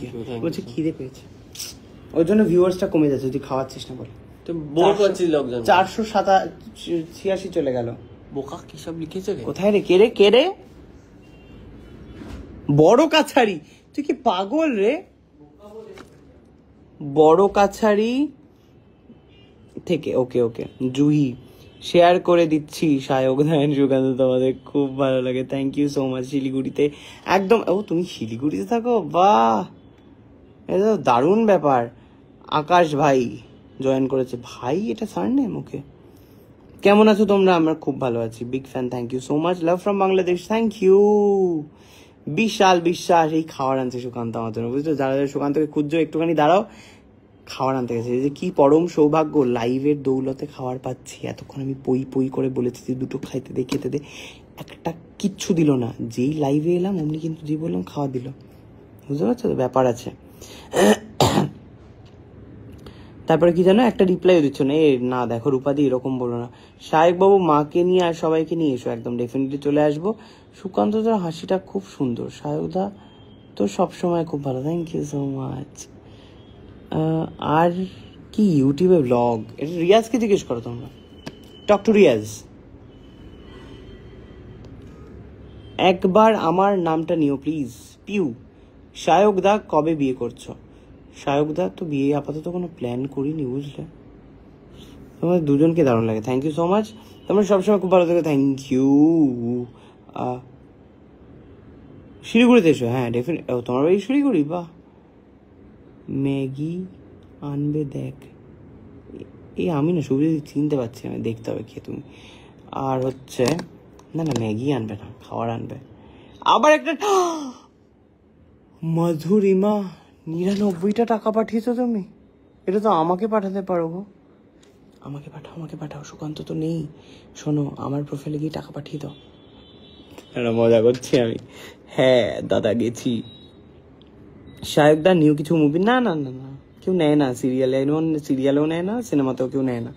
Thank পেয়েছে জন্য ভিউয়ার্সটা কমে যাচ্ছে যদি খাওয়ার চেষ্টা করে তো লোকজন ছিয়াশি চলে গেল বোকা কি সব লিখেছে কোথায় রে কেরে কেরে বড় কাছারি তুই কি পাগল রে বড় কাছারি থেকে ওকে ওকে জুহি শেয়ার করে দিচ্ছি সায়ক ধায়ন সুকান্ত তোমাদের খুব ভালো লাগে থ্যাংক ইউ সো মাচ শিলিগুড়িতে একদম ও তুমি শিলিগুড়িতে থাকো বাহ এটা তো দারুণ ব্যাপার আকাশ ভাই জয়েন করেছে ভাই এটা সার নেই মুখে কেমন আছো তোমরা আমরা খুব ভালো আছি big fan thank you so much love from Bangladesh thank you Bishal Biswas এই খাওয়ার আনছে সুকান্ত আমার জন্য বুঝছো যারা যারা সুকান্তকে খুঁজছো একটুখানি দাঁড়াও খাওয়ার আনতে গেছে যে কি পরম সৌভাগ্য লাইভের দৌলতে খাওয়ার পাচ্ছি এতক্ষণ আমি পই পই করে বলেছি যে দুটো খাইতে দে খেতে দে একটা কিচ্ছু দিল না যেই লাইভে এলাম অমনি কিন্তু যে বললাম খাওয়া দিল বুঝতে পারছো তো ব্যাপার আছে তারপরে কি জানো একটা রিপ্লাইও দিচ্ছ না এ না দেখো রূপাদি এরকম বলো না বাবু মাকে নিয়ে আর সবাইকে নিয়ে এসো একদম ডেফিনেটলি চলে আসবো সুকান্তদার হাসিটা খুব সুন্দর সাহেবদা তো সবসময় খুব ভালো থ্যাংক ইউ সো মাচ আর কি ইউটিউবে ব্লগ এটা রিয়াজকে জিজ্ঞেস করো তোমরা টক টু রিয়াজ একবার আমার নামটা নিও প্লিজ পিউ দা কবে বিয়ে করছো দা তো বিয়ে আপাতত কোনো প্ল্যান করিনি বুঝলে তোমাদের দুজনকে দারুণ লাগে থ্যাংক ইউ সো মাচ তোমরা সবসময় খুব ভালো থাকো থ্যাংক ইউ শিলিগুড়িতে এসো হ্যাঁ ডেফিনেট ও তোমার বাড়ি শিলিগুড়ি বা ম্যাগি আনবে দেখ এই আমি না সুবিধা চিনতে পারছি আমি দেখতে হবে খেয়ে তুমি আর হচ্ছে না না ম্যাগি আনবে না খাবার আনবে আবার একটা মধুরিমা নিরানব্বইটা টাকা পাঠিয়েছো তুমি এটা তো আমাকে পাঠাতে পারো গো আমাকে পাঠাও আমাকে পাঠাও সুকান্ত তো নেই শোনো আমার প্রোফাইলে গিয়ে টাকা পাঠিয়ে দাও মজা করছি আমি হ্যাঁ দাদা গেছি দা নিউ কিছু মুভি না না না না কেউ নেয় না সিরিয়ালে সিরিয়ালেও নেয় না সিনেমাতেও কেউ নেয় না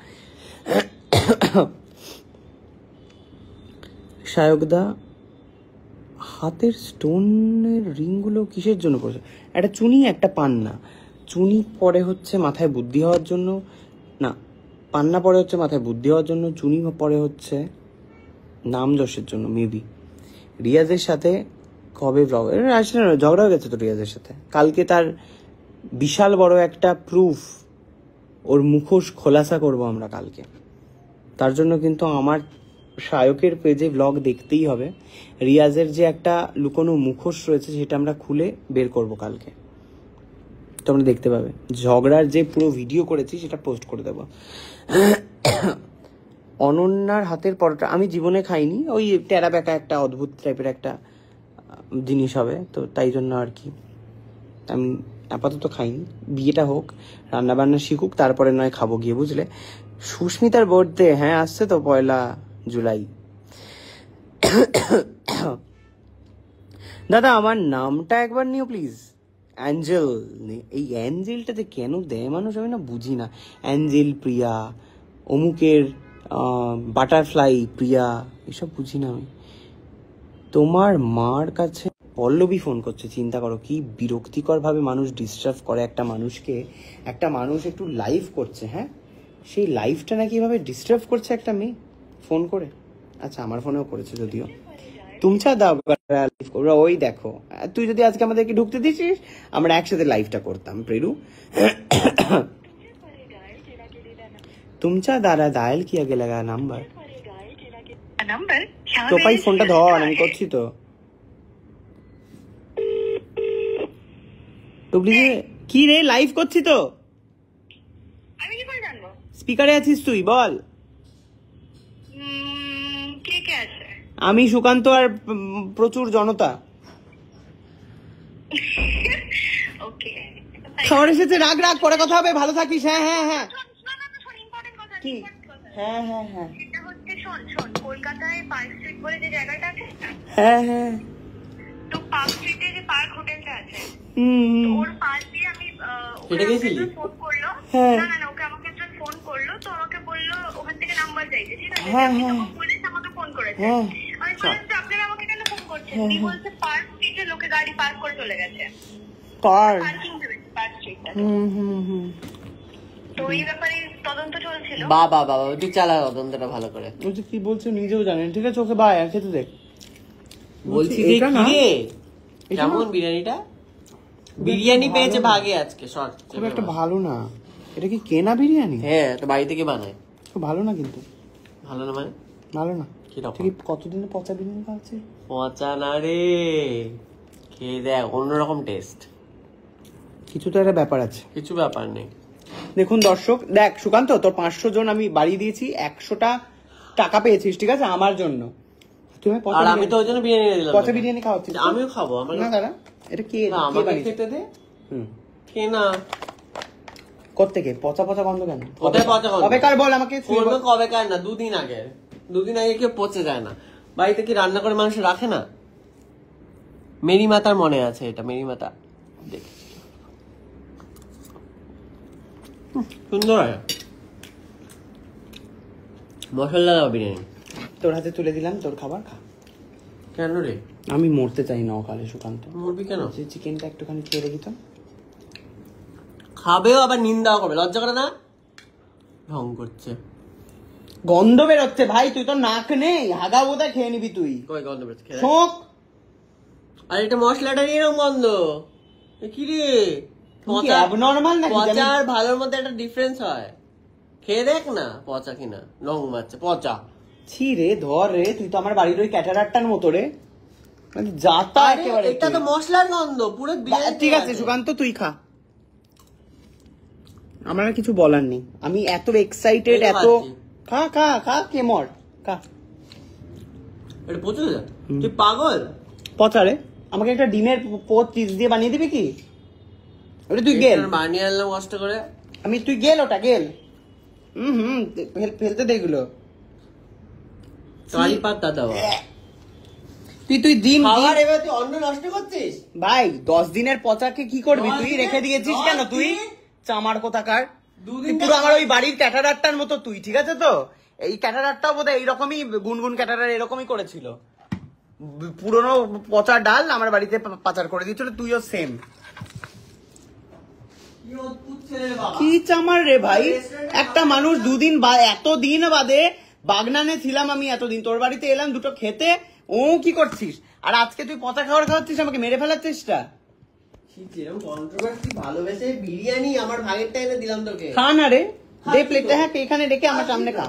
দা হাতের স্টোনের রিংগুলো কিসের জন্য পড়েছে একটা চুনি একটা পান্না চুনি পরে হচ্ছে মাথায় বুদ্ধি হওয়ার জন্য না পান্না পরে হচ্ছে মাথায় বুদ্ধি হওয়ার জন্য চুনি পরে হচ্ছে নাম যশের জন্য মেবি রিয়াজের সাথে কবে ব্লগ আসলে ঝগড়া হয়ে গেছে তো রিয়াজের সাথে কালকে তার বিশাল বড় একটা প্রুফ ওর মুখোশ খোলাসা করব আমরা কালকে তার জন্য কিন্তু আমার শায়কের পেজে ব্লগ দেখতেই হবে রিয়াজের যে একটা লুকোনো মুখোশ রয়েছে সেটা আমরা খুলে বের করব কালকে তোমরা দেখতে পাবে ঝগড়ার যে পুরো ভিডিও করেছি সেটা পোস্ট করে দেবো অনন্যার হাতের পরোটা আমি জীবনে খাইনি ওই ট্যারা ব্যাকা একটা অদ্ভুত টাইপের একটা জিনিস হবে তো তাই জন্য আর কি আমি আপাতত খাইনি বিয়েটা হোক রান্নাবান্না শিখুক তারপরে নয় খাবো গিয়ে বুঝলে সুস্মিতার বার্থডে হ্যাঁ আসছে তো পয়লা জুলাই দাদা আমার নামটা একবার নিও প্লিজ অ্যাঞ্জেল এই অ্যাঞ্জেলটাতে কেন দেয় মানুষ আমি না বুঝি না অ্যাঞ্জেল প্রিয়া অমুকের বাটারফ্লাই প্রিয়া এসব বুঝি না আমি তোমার মার কাছে পল্লবী ফোন করছে চিন্তা করো কি বিরক্তিকরভাবে মানুষ ডিস্টার্ব করে একটা মানুষকে একটা মানুষ একটু লাইভ করছে হ্যাঁ সেই লাইফটা নাকি এভাবে ডিস্টার্ব করছে একটা মেয়ে ফোন করে আচ্ছা আমার ফোনেও করেছে যদিও তুমছা দাবার লাইভ ওই দেখো তুই যদি আজকে আমাদেরকে ঢুকতে দিছিস আমরা একসাথে লাইভটা করতাম প্রেরু তুমছা দায়ল কি আগে লাগা নাম্বার তোপাই ফোনটা ধর আমি করছি তো টুকলি কি রে লাইভ করছি তো স্পিকারে আছিস তুই বল আমি সুকান্ত আর প্রচুর জনতা শহর এসেছে রাগ রাগ পরে কথা হবে ভালো থাকিস হ্যাঁ হ্যাঁ হ্যাঁ কি হ্যাঁ হ্যাঁ হ্যাঁ কলকাতায় পার্ক স্ট্রিট বলে যে জায়গাটা আছে হ্যাঁ হ্যাঁ তো পার্ক স্ট্রিটে যে পার্ক হোটেলটা আছে হুম ওর পাশ দিয়ে আমি কেটে ফোন করলো হ্যাঁ না না ওকে আমাকে একজন ফোন করলো তো ওকে বললো ওখান থেকে নাম্বার চাইছে ঠিক আছে হ্যাঁ হ্যাঁ আমাকে ফোন করেছে হ্যাঁ আচ্ছা। হ্যাঁ, হ্যাঁ। হুম হুম বা বা তদন্তটা ভালো করে যে কি নিজেও জানেন ঠিক আছে দেখ বলছি কেমন বিরিয়ানিটা বিরিয়ানি পেয়েছে ভাগে আজকে একটা ভালো না এটা কি কেনা বিরিয়ানি হ্যাঁ বাড়ি থেকে বানায় খুব ভালো না কিন্তু ভালো না মানে ভালো না পচা বিরিয়ানি খাওয়াচ্ছে পচা না রে দেখ টেস্ট কিছু তো একটা ব্যাপার আছে কিছু ব্যাপার নেই দেখুন দর্শক দেখ সুকান্ত তোর পাঁচশো জন আমি বাড়িয়ে দিয়েছি একশোটা টাকা পেয়েছিস ঠিক আছে আমার জন্য তুমি আমি তো ওই জন্য পচা বিরিয়ানি আমিও খাবো আমার না এটা কে খেতে দে কে না পচা পচা কেন কবে পচা কবে কার বল আমাকে কবে কার না দুদিন আগে দুদিন আগে কেউ পচে যায় না বাড়িতে কি রান্না করে মানুষ রাখে না মেরি মাতার মনে আছে এটা মেরি মাতা দেখে সুন্দর মশলা দেওয়া বিরিয়ানি তোর হাতে তুলে দিলাম তোর খাবার খা কেন রে আমি মরতে চাই না অকালে সুকান্ত মরবি কেন যে চিকেনটা একটুখানি খেয়ে রেখে খাবেও আবার নিন্দাও করবে লজ্জা করে না ঢং করছে গন্ধ বেরোচ্ছে ভাই তুই তো নাক নেই হাগা বোধা খেয়ে নিবি তুই কই গন্ধ শোক আর এটা মশলাটা নিয়ে এরকম গন্ধ কি রে অ্যাবনর্মাল ভালোর মধ্যে একটা ডিফারেন্স হয় খেয়ে দেখ না পচা কিনা লং মারছে পচা ছি রে ধর রে তুই তো আমার বাড়ির ওই ক্যাটারাটার মতো রে মানে যাতা একেবারে এটা তো মশলার গন্ধ পুরো ঠিক আছে সুকান্ত তুই খা আমার কিছু বলার নেই আমি এত এক্সাইটেড এত কা কা খা কে মর খা এটা পচে যা তুই পাগল পচা রে আমাকে একটা ডিমের পোত চিজ দিয়ে বানিয়ে দিবি কি ওটা তুই গেল বানিয়ে আনলাম কষ্ট করে আমি তুই গেল ওটা গেল হুম হুম ফেলতে দে এগুলো কারি পাতা দাও তুই তুই ডিম খাবার এবার তুই অন্ন নষ্ট করছিস ভাই দশ দিনের পচাকে কি করবি তুই রেখে দিয়েছিস কেন তুই চামার কোথাকার তুই পুরো আমার ওই বাড়ির ক্যাটারারটার মতো তুই ঠিক আছে তো এই ক্যাটারারটাও বোধহয় এইরকমই গুনগুন ক্যাটারার এরকমই করেছিল পুরনো পচা ডাল আমার বাড়িতে পাচার করে দিয়েছিল তুইও সেম কি চামার রে ভাই একটা মানুষ দুদিন বা এতদিন বাদে বাগনানে ছিলাম আমি এতদিন তোর বাড়িতে এলাম দুটো খেতে ও কি করছিস আর আজকে তুই পচা খাওয়ার খাওয়াচ্ছিস আমাকে মেরে ফেলার চেষ্টা ভালোবেসে বিরিয়ানি আমার ভাগেরটা এনে দিলাম তোকে খা না রে প্লেটটা হ্যাঁ এখানে রেখে আমার সামনে খা